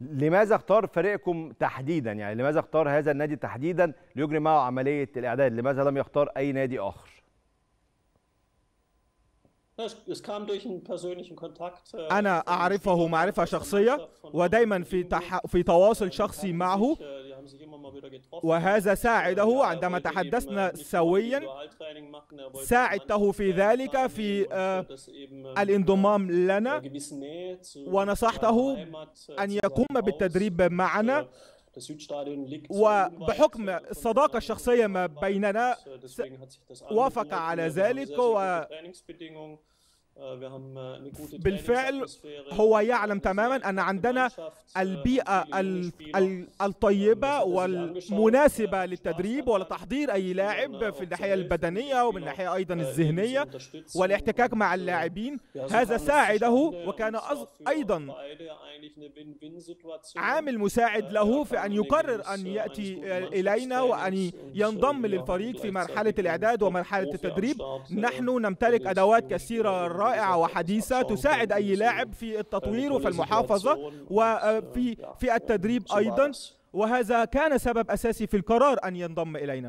لماذا اختار فريقكم تحديدا يعني لماذا اختار هذا النادي تحديدا ليجري معه عمليه الاعداد لماذا لم يختار اي نادي اخر äh, أنا أعرفه معرفة شخصية ودايما في تح... في تواصل شخصي معه äh, وهذا ساعده عندما تحدثنا سويا ساعدته في ذلك في آه، الانضمام لنا ونصحته أن يقوم بالتدريب معنا وبحكم الصداقة الشخصية ما بيننا وافق على ذلك و آه، آه، بالفعل هو يعلم تماما أن عندنا البيئة الطيبة يعني والمناسبة آه، للتدريب ولتحضير أي يعني لاعب في الناحية البدنية ومن الناحية أيضا الذهنية والاحتكاك مع اللاعبين هذا ساعده وكان أيضا يعني عامل مساعد له في أن يقرر أن يأتي إلينا وأن ينضم للفريق في مرحلة الإعداد ومرحلة التدريب نحن نمتلك أدوات كثيرة رائعة وحديثة تساعد أي لاعب في التطوير وفي المحافظة وفي آه، في التدريب أيضا وهذا كان سبب أساسي في القرار أن ينضم إلينا